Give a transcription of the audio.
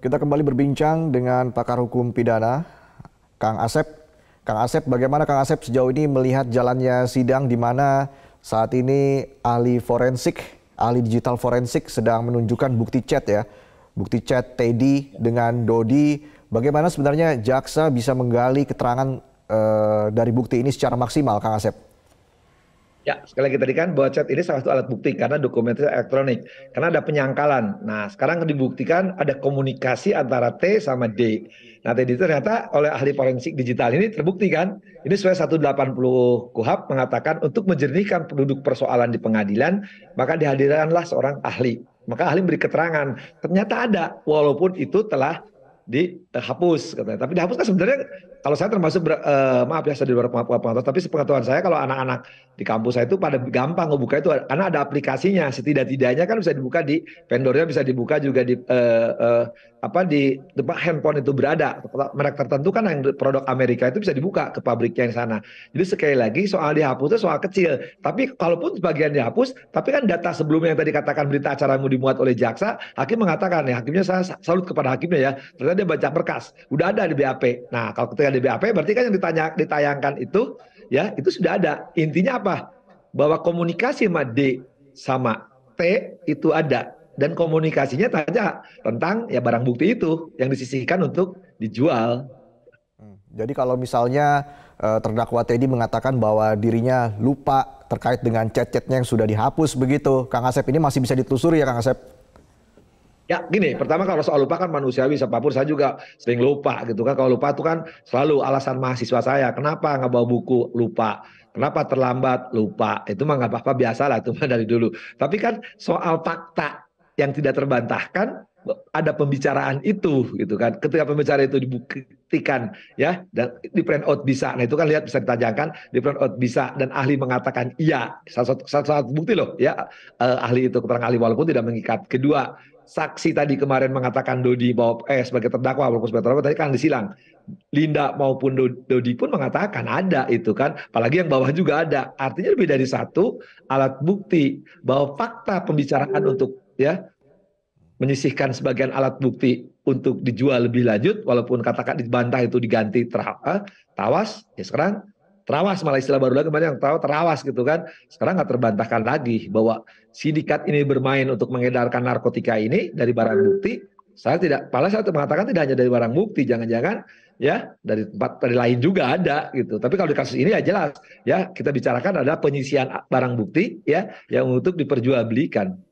Kita kembali berbincang dengan pakar hukum pidana, Kang Asep. Kang Asep, bagaimana Kang Asep sejauh ini melihat jalannya sidang di mana saat ini ahli forensik, ahli digital forensik sedang menunjukkan bukti chat ya, bukti chat Teddy dengan Dodi. Bagaimana sebenarnya jaksa bisa menggali keterangan uh, dari bukti ini secara maksimal, Kang Asep? Ya, sekali lagi tadi kan bahwa chat ini salah satu alat bukti karena dokumennya elektronik. Karena ada penyangkalan. Nah, sekarang dibuktikan ada komunikasi antara T sama D. Nah, tadi ternyata oleh ahli forensik digital ini terbukti kan. Ini sesuai 180 KUHAP mengatakan untuk menjernihkan penduduk persoalan di pengadilan, maka dihadirkanlah seorang ahli. Maka ahli beri keterangan. Ternyata ada, walaupun itu telah dihapus eh, katanya. Tapi dihapus kan sebenarnya kalau saya termasuk ber, eh, maaf ya saya di luar pengetahuan, tapi sepengetahuan saya kalau anak-anak di kampus saya itu pada gampang ngebuka itu karena ada aplikasinya. Setidak-tidaknya kan bisa dibuka di vendornya bisa dibuka juga di eh, eh, apa di tempat handphone itu berada. Merek tertentu kan yang produk Amerika itu bisa dibuka ke pabriknya yang sana. Jadi sekali lagi soal dihapus itu soal kecil. Tapi kalaupun sebagian dihapus, tapi kan data sebelumnya yang tadi katakan berita acaramu dimuat oleh jaksa, hakim mengatakan ya hakimnya saya salut kepada hakimnya ya. Ternyata dia baca berkas, udah ada di BAP. Nah, kalau ketika di BAP berarti kan yang ditanya, ditayangkan itu ya itu sudah ada. Intinya apa? Bahwa komunikasi sama D sama T itu ada dan komunikasinya tanya tentang ya barang bukti itu yang disisihkan untuk dijual. Hmm. Jadi kalau misalnya eh, terdakwa Teddy mengatakan bahwa dirinya lupa terkait dengan chat-chatnya yang sudah dihapus begitu, Kang Asep ini masih bisa ditelusuri ya Kang Asep? Ya gini, pertama kalau soal lupa kan manusiawi, siapapun saya juga sering lupa gitu kan. Kalau lupa itu kan selalu alasan mahasiswa saya, kenapa nggak bawa buku, lupa. Kenapa terlambat, lupa. Itu mah nggak apa-apa, biasa lah itu mah dari dulu. Tapi kan soal fakta yang tidak terbantahkan, ada pembicaraan itu gitu kan ketika pembicaraan itu dibuktikan ya dan di print out bisa nah itu kan lihat bisa ditajangkan, di print out bisa dan ahli mengatakan iya satu satu bukti loh ya eh, ahli itu keterangan ahli walaupun tidak mengikat kedua saksi tadi kemarin mengatakan Dodi bahwa eh sebagai terdakwa walaupun sebagai terdakwa tadi kan disilang Linda maupun Dodi pun mengatakan ada itu kan apalagi yang bawah juga ada artinya lebih dari satu alat bukti bahwa fakta pembicaraan untuk ya menyisihkan sebagian alat bukti untuk dijual lebih lanjut walaupun katakan dibantah itu diganti terha, eh, tawas ya sekarang terawas malah istilah baru lagi kemarin yang tahu terawas gitu kan sekarang nggak terbantahkan lagi bahwa sindikat ini bermain untuk mengedarkan narkotika ini dari barang bukti saya tidak malah saya mengatakan tidak hanya dari barang bukti jangan-jangan ya dari tempat dari lain juga ada gitu tapi kalau di kasus ini ya jelas ya kita bicarakan adalah penyisian barang bukti ya yang untuk diperjualbelikan